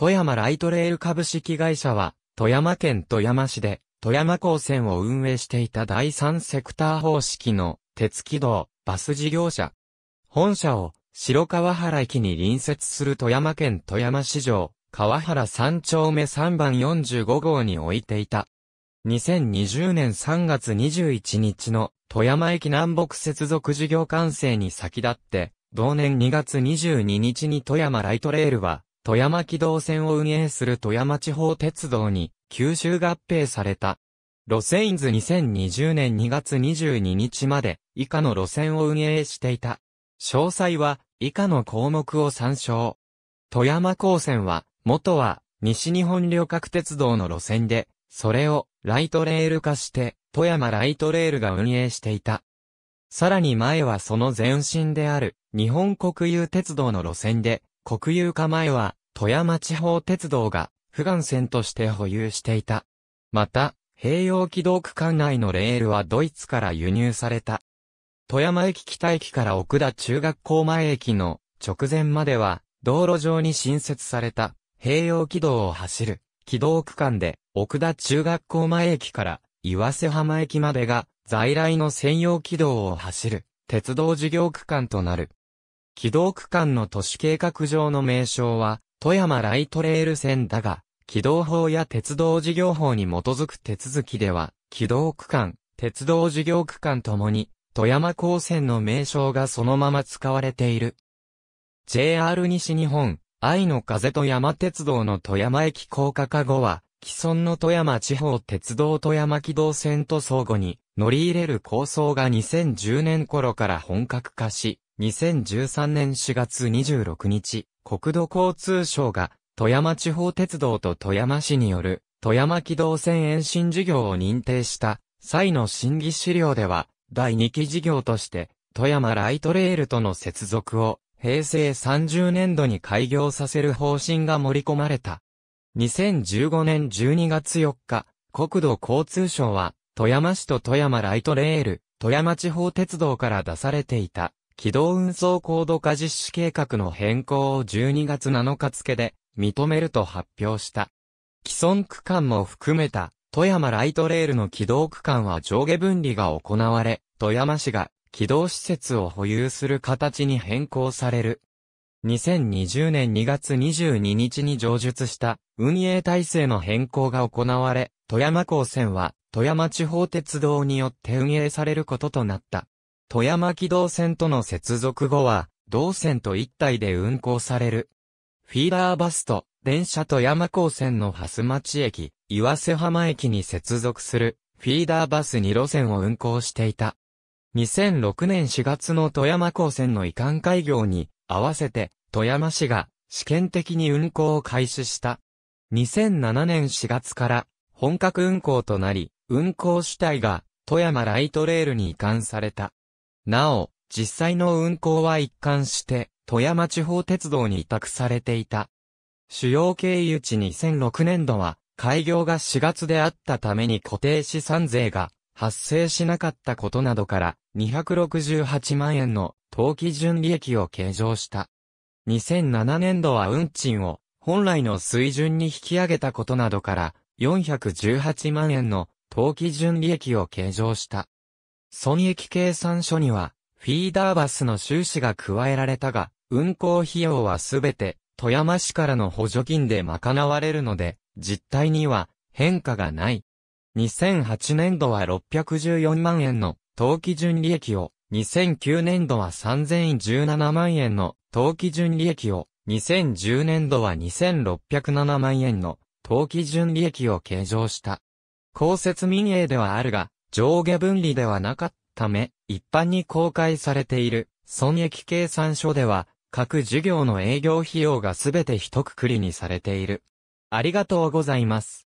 富山ライトレール株式会社は、富山県富山市で、富山高専を運営していた第三セクター方式の、鉄軌道、バス事業者。本社を、白川原駅に隣接する富山県富山市場、川原3丁目3番45号に置いていた。2020年3月21日の富山駅南北接続事業完成に先立って、同年2月22日に富山ライトレールは、富山機動線を運営する富山地方鉄道に九州合併された。路線図2020年2月22日まで以下の路線を運営していた。詳細は以下の項目を参照。富山高線は、元は西日本旅客鉄道の路線で、それをライトレール化して富山ライトレールが運営していた。さらに前はその前身である日本国有鉄道の路線で、国有化前は、富山地方鉄道が、不岩線として保有していた。また、併用軌道区間内のレールはドイツから輸入された。富山駅北駅から奥田中学校前駅の直前までは、道路上に新設された、併用軌道を走る、軌道区間で、奥田中学校前駅から、岩瀬浜駅までが、在来の専用軌道を走る、鉄道事業区間となる。軌道区間の都市計画上の名称は、富山ライトレール線だが、軌道法や鉄道事業法に基づく手続きでは、軌道区間、鉄道事業区間ともに、富山高専の名称がそのまま使われている。JR 西日本、愛の風と山鉄道の富山駅高架化後は、既存の富山地方鉄道富山軌道線と相互に乗り入れる構想が2010年頃から本格化し、2013年4月26日、国土交通省が、富山地方鉄道と富山市による、富山機動線延伸事業を認定した、際の審議資料では、第2期事業として、富山ライトレールとの接続を、平成30年度に開業させる方針が盛り込まれた。2015年12月4日、国土交通省は、富山市と富山ライトレール、富山地方鉄道から出されていた、軌道運送高度化実施計画の変更を12月7日付で認めると発表した。既存区間も含めた富山ライトレールの軌道区間は上下分離が行われ、富山市が軌道施設を保有する形に変更される。2020年2月22日に上述した運営体制の変更が行われ、富山港線は富山地方鉄道によって運営されることとなった。富山機動線との接続後は、同線と一体で運行される。フィーラーバスと、電車富山高線の蓮町駅、岩瀬浜駅に接続する、フィーダーバス2路線を運行していた。2006年4月の富山高線の移管開業に、合わせて、富山市が、試験的に運行を開始した。2007年4月から、本格運行となり、運行主体が、富山ライトレールに移管された。なお、実際の運行は一貫して、富山地方鉄道に委託されていた。主要経由地2006年度は、開業が4月であったために固定資産税が発生しなかったことなどから、268万円の当期純利益を計上した。2007年度は運賃を本来の水準に引き上げたことなどから、418万円の当期純利益を計上した。損益計算書には、フィーダーバスの収支が加えられたが、運行費用はすべて、富山市からの補助金で賄われるので、実態には変化がない。2008年度は614万円の当期純利益を、2009年度は3017万円の当期純利益を、2010年度は2607万円の当期純利益を計上した。公設民営ではあるが、上下分離ではなかったため、一般に公開されている損益計算書では、各事業の営業費用がすべて一括りにされている。ありがとうございます。